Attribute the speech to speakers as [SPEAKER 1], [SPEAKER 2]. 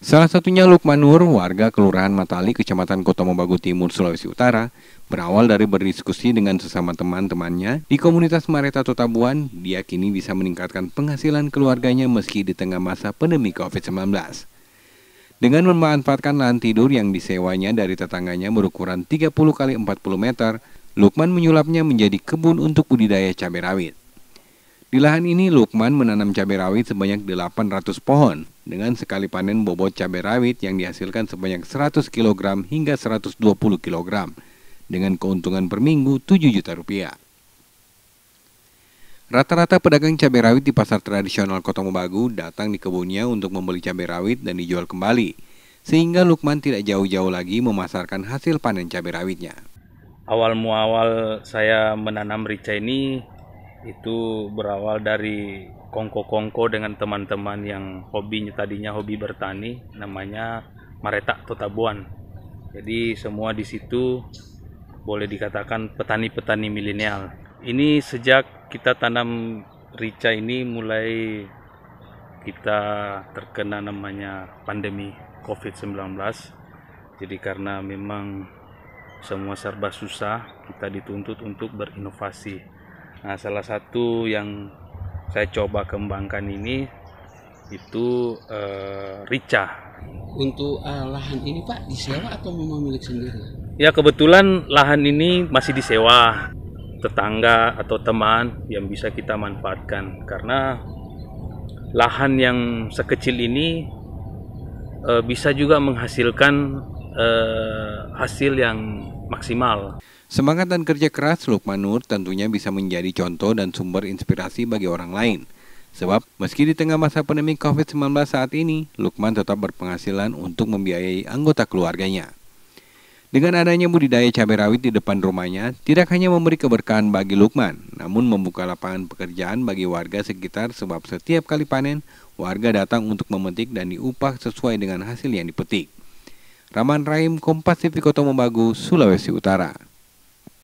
[SPEAKER 1] Salah satunya Lukman Nur, warga Kelurahan Matali, Kecamatan Kota Mobagu Timur, Sulawesi Utara, berawal dari berdiskusi dengan sesama teman-temannya di komunitas Mareta Totabuan, dia kini bisa meningkatkan penghasilan keluarganya meski di tengah masa pandemi COVID-19. Dengan memanfaatkan lahan tidur yang disewanya dari tetangganya berukuran 30 kali 40 meter, Lukman menyulapnya menjadi kebun untuk budidaya cabai rawit. Di lahan ini, Lukman menanam cabai rawit sebanyak 800 pohon, dengan sekali panen bobot cabai rawit yang dihasilkan sebanyak 100 kg hingga 120 kg dengan keuntungan per minggu 7 juta rupiah. Rata-rata pedagang cabai rawit di pasar tradisional Kota Mubagu datang di kebunnya untuk membeli cabai rawit dan dijual kembali, sehingga Lukman tidak jauh-jauh lagi memasarkan hasil panen cabai rawitnya.
[SPEAKER 2] Awal muawal saya menanam rica ini itu berawal dari kongko-kongko dengan teman-teman yang hobinya tadinya hobi bertani namanya Mareta Totabuan. Jadi semua di situ boleh dikatakan petani-petani milenial. Ini sejak kita tanam rica ini mulai kita terkena namanya pandemi COVID-19. Jadi karena memang semua serba susah, kita dituntut untuk berinovasi. Nah, salah satu yang saya coba kembangkan ini itu e, rica.
[SPEAKER 1] Untuk e, lahan ini Pak disewa atau memang milik sendiri?
[SPEAKER 2] Ya kebetulan lahan ini masih disewa tetangga atau teman yang bisa kita manfaatkan karena lahan yang sekecil ini e, bisa juga menghasilkan e, hasil yang maksimal.
[SPEAKER 1] Semangat dan kerja keras Lukman Nur tentunya bisa menjadi contoh dan sumber inspirasi bagi orang lain. Sebab, meski di tengah masa pandemi COVID-19 saat ini, Lukman tetap berpenghasilan untuk membiayai anggota keluarganya. Dengan adanya budidaya cabai rawit di depan rumahnya, tidak hanya memberi keberkahan bagi Lukman, namun membuka lapangan pekerjaan bagi warga sekitar sebab setiap kali panen, warga datang untuk memetik dan diupah sesuai dengan hasil yang dipetik. Raman Rahim Kompas TV Kota Membagu, Sulawesi Utara.